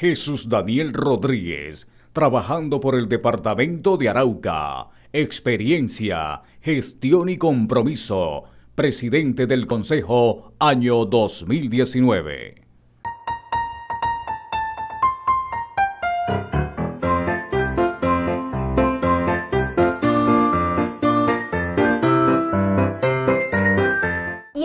Jesús Daniel Rodríguez, trabajando por el Departamento de Arauca. Experiencia, gestión y compromiso. Presidente del Consejo, año 2019.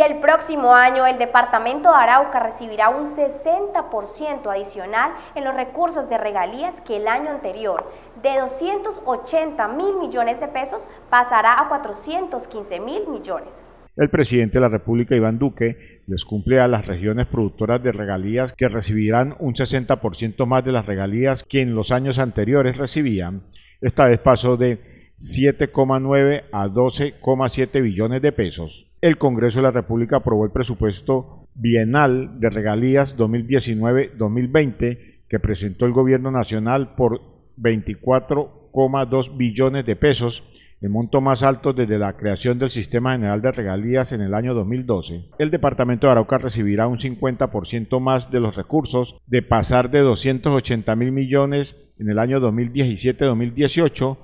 el próximo año el Departamento de Arauca recibirá un 60% adicional en los recursos de regalías que el año anterior. De 280 mil millones de pesos pasará a 415 mil millones. El presidente de la República, Iván Duque, les cumple a las regiones productoras de regalías que recibirán un 60% más de las regalías que en los años anteriores recibían. Esta vez pasó de 7,9 a 12,7 billones de pesos. El Congreso de la República aprobó el presupuesto bienal de regalías 2019-2020 que presentó el Gobierno Nacional por 24,2 billones de pesos, el monto más alto desde la creación del Sistema General de Regalías en el año 2012. El Departamento de Arauca recibirá un 50% más de los recursos, de pasar de 280 mil millones en el año 2017-2018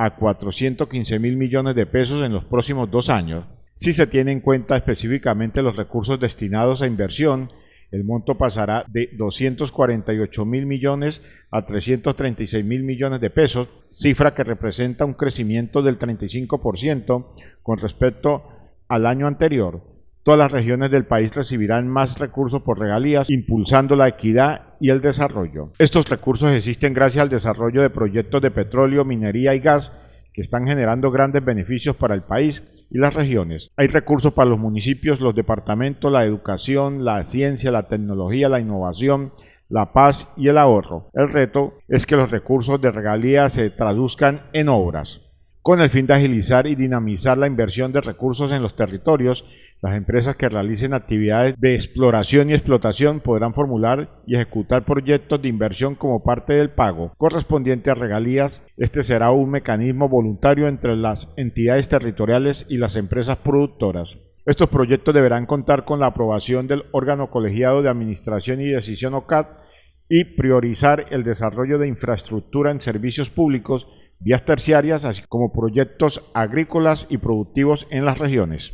a 415 mil millones de pesos en los próximos dos años, si se tiene en cuenta específicamente los recursos destinados a inversión el monto pasará de 248 mil millones a 336 mil millones de pesos, cifra que representa un crecimiento del 35% con respecto al año anterior Todas las regiones del país recibirán más recursos por regalías, impulsando la equidad y el desarrollo. Estos recursos existen gracias al desarrollo de proyectos de petróleo, minería y gas que están generando grandes beneficios para el país y las regiones. Hay recursos para los municipios, los departamentos, la educación, la ciencia, la tecnología, la innovación, la paz y el ahorro. El reto es que los recursos de regalías se traduzcan en obras con el fin de agilizar y dinamizar la inversión de recursos en los territorios. Las empresas que realicen actividades de exploración y explotación podrán formular y ejecutar proyectos de inversión como parte del pago correspondiente a regalías. Este será un mecanismo voluntario entre las entidades territoriales y las empresas productoras. Estos proyectos deberán contar con la aprobación del órgano colegiado de administración y decisión OCAD y priorizar el desarrollo de infraestructura en servicios públicos vías terciarias, así como proyectos agrícolas y productivos en las regiones.